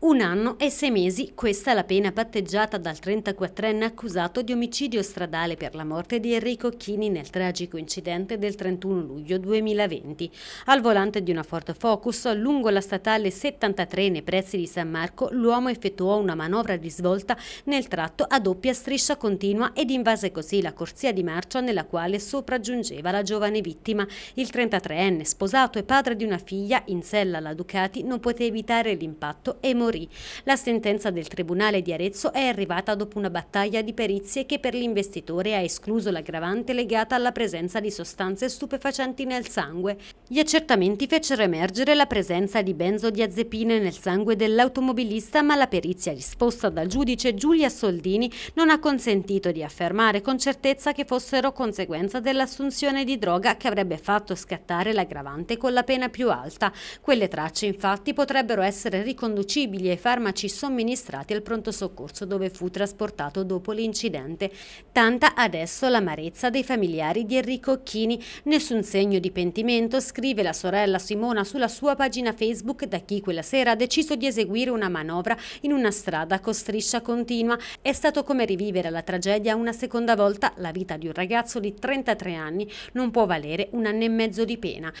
Un anno e sei mesi, questa è la pena patteggiata dal 34enne accusato di omicidio stradale per la morte di Enrico Chini nel tragico incidente del 31 luglio 2020. Al volante di una Ford Focus, lungo la statale 73 nei prezzi di San Marco, l'uomo effettuò una manovra di svolta nel tratto a doppia striscia continua ed invase così la corsia di marcia nella quale sopraggiungeva la giovane vittima. Il 33enne, sposato e padre di una figlia, in sella alla Ducati, non poté evitare l'impatto e morì. La sentenza del Tribunale di Arezzo è arrivata dopo una battaglia di perizie che per l'investitore ha escluso l'aggravante legata alla presenza di sostanze stupefacenti nel sangue. Gli accertamenti fecero emergere la presenza di benzodiazepine nel sangue dell'automobilista, ma la perizia risposta dal giudice Giulia Soldini non ha consentito di affermare con certezza che fossero conseguenza dell'assunzione di droga che avrebbe fatto scattare l'aggravante con la pena più alta. Quelle tracce infatti potrebbero essere riconducibili possibili ai farmaci somministrati al pronto soccorso dove fu trasportato dopo l'incidente. Tanta adesso l'amarezza dei familiari di Enrico Chini. Nessun segno di pentimento, scrive la sorella Simona sulla sua pagina Facebook da chi quella sera ha deciso di eseguire una manovra in una strada con striscia continua. È stato come rivivere la tragedia una seconda volta la vita di un ragazzo di 33 anni non può valere un anno e mezzo di pena.